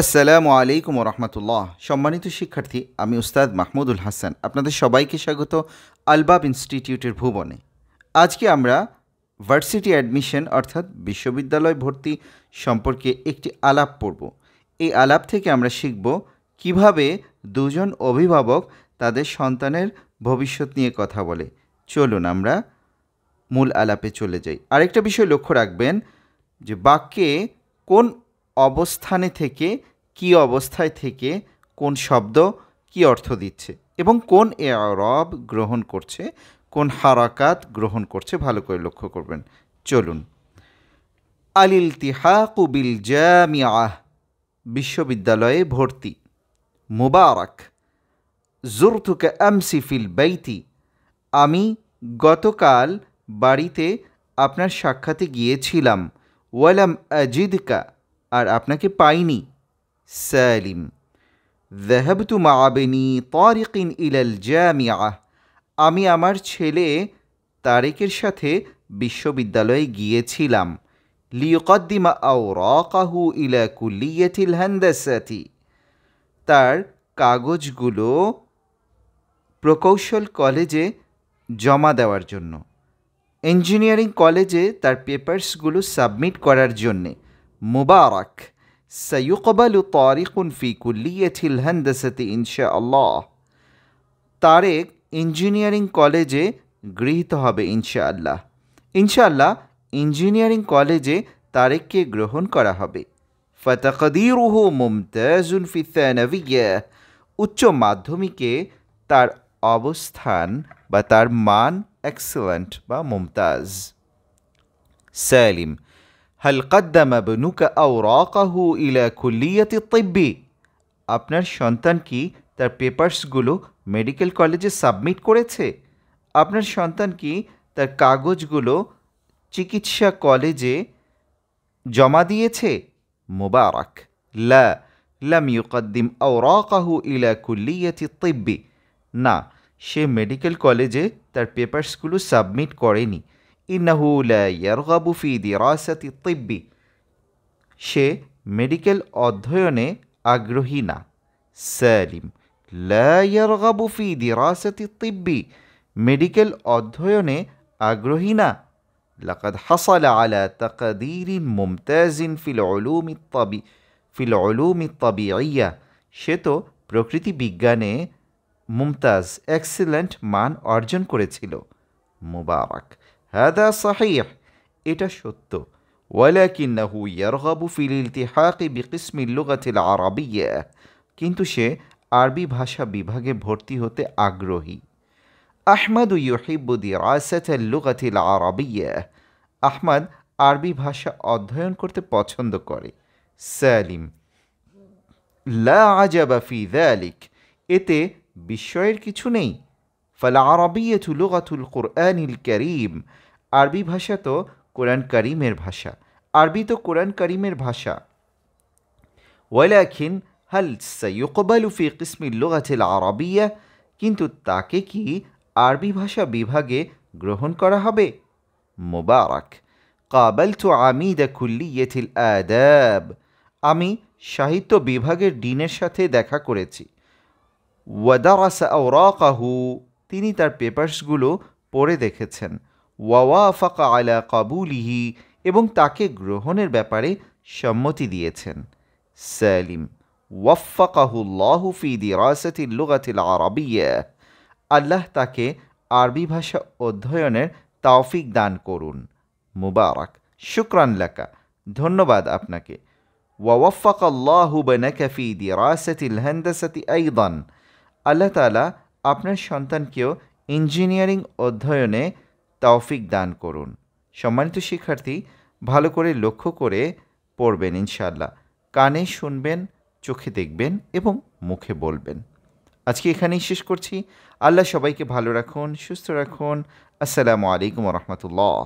আসসালামু আলাইকুম রহমতুল্লাহ সম্মানিত শিক্ষার্থী আমি উস্তাদ মাহমুদুল হাসান আপনাদের সবাইকে স্বাগত আলবাব ইনস্টিটিউটের ভুবনে আজকে আমরা ভার্সিটি অ্যাডমিশন অর্থাৎ বিশ্ববিদ্যালয় ভর্তি সম্পর্কে একটি আলাপ পড়ব এই আলাপ থেকে আমরা শিখব কিভাবে দুজন অভিভাবক তাদের সন্তানের ভবিষ্যৎ নিয়ে কথা বলে চলুন আমরা মূল আলাপে চলে যাই আরেকটা বিষয় লক্ষ্য রাখবেন যে বাক্যে কোন অবস্থানে থেকে কি অবস্থায় থেকে কোন শব্দ কি অর্থ দিচ্ছে এবং কোন এ রব গ্রহণ করছে কোন হারাকাত গ্রহণ করছে ভালো করে লক্ষ্য করবেন চলুন আলিল তিহাকু বিল জামিয়াহ বিশ্ববিদ্যালয়ে ভর্তি মুবারক জুরতুকে এম ফিল বাইতি আমি গতকাল বাড়িতে আপনার সাক্ষাতে গিয়েছিলাম ওয়ালাম আজিদকা আর আপনাকে পাইনি সালিম দেহাবতু মাবেনি তরিকিন ইলাল জামিয়া আমি আমার ছেলে তারেকের সাথে বিশ্ববিদ্যালয়ে গিয়েছিলাম লিয়কদ্দিমা আওরাকাহু ইলা কুল্লিয়াতিল হান্দাসাতি তার কাগজগুলো প্রকৌশল কলেজে জমা দেওয়ার জন্য ইঞ্জিনিয়ারিং কলেজে তার পেপার্সগুলো সাবমিট করার জন্যে مبارك سيقبل طارق في كلية الهندسة إن شاء الله তারেক ইঞ্জিনিয়ারিং কলেজে গৃহীত হবে ইনশাআল্লাহ ইনশাআল্লাহ ইঞ্জিনিয়ারিং কলেজে তারেককে গ্রহণ করা হবে ফতকদিরুহু মুমতাজুন ফি উচ্চ মাধ্যমিকে তার অবস্থান বা তার মান এক্সেলেন্ট বা মুমতাজ সালিম হাল কাদ্দামা বনুকা আও রাকাহু ইলা কুল্লিয়াতি তিব্বি আপনার সন্তান কি তার পেপার্সগুলো মেডিকেল কলেজে সাবমিট করেছে আপনার সন্তান কি তার কাগজগুলো চিকিৎসা কলেজে জমা দিয়েছে মোবারক লা লাম ইউকদ্দিম আওরাকাহু ইলা কুল্লিয়াতি তিব্বি না সে মেডিকেল কলেজে তার পেপার্সগুলো সাবমিট করেনি إنه لا يرغب في دراسة الطب شي ميديكال অধ্যয়নে আগ্রহী سالم لا يرغب في دراسة الطب ميديكال অধ্যয়নে আগ্রহী لقد حصل على تقدير ممتاز في العلوم الطبي في العلوم الطبيعية شتو بروكريتي بيجاني ممتاز excellent এক্সিলেন্ট أرجن অর্জন مبارك হাদা সাহিহ এটা সত্য ওয়ালাকিন্নাহু ইয়ারগাবু ফিল ইলতিহাকি বিকিসমিল লুগাতিল আরবিয়া কিন্তু সে আরবি ভাষা বিভাগে ভর্তি হতে আগ্রহী আহমদ ইউহিব্বু দিরাসাতাল লুগাতিল আরবিয়া আহমদ আরবি ভাষা অধ্যয়ন করতে পছন্দ করে সালিম লা আজাবা ফি যালিক এতে বিস্ময়ের কিছু নেই فالعربية لغة القرآن الكريم عربي بحشة تو قرآن كريم بحشة عربي تو قرآن كريم بحشة ولكن هل سيقبل في قسم اللغة العربية كنت تاكيكي عربي بحشة بيبهاج گروهن كرهبه مبارك قابلت عميد كلية الآداب আমি সাহিত্য বিভাগের ডিনের সাথে দেখা করেছি ওয়াদারাসা ওরাকাহু তিনি তার পেপার্সগুলো পড়ে দেখেছেন ওয়াওয়া আফাকা আলা কাবুলিহি এবং তাকে গ্রহণের ব্যাপারে সম্মতি দিয়েছেন সালিম ওয়াফাকাহুল্লাহু ফি দিরাসাতিল লুগাতিল আরবিয়া আল্লাহ তাকে আরবি ভাষা অধ্যয়নের তাওফিক দান করুন মুবারক শুক্রান লাকা ধন্যবাদ আপনাকে ওয়াফাকাল্লাহু বানাকা ফি দিরাসাতিল হান্দাসাতি আইদান আল্লাহ তাআলা আপনার সন্তানকেও ইঞ্জিনিয়ারিং অধ্যয়নে তৌফিক দান করুন সম্মানিত শিক্ষার্থী ভালো করে লক্ষ্য করে পড়বেন ইনশাল্লাহ কানে শুনবেন চোখে দেখবেন এবং মুখে বলবেন আজকে এখানেই শেষ করছি আল্লাহ সবাইকে ভালো রাখুন সুস্থ রাখুন আসসালামু আলাইকুম রহমতুল্লাহ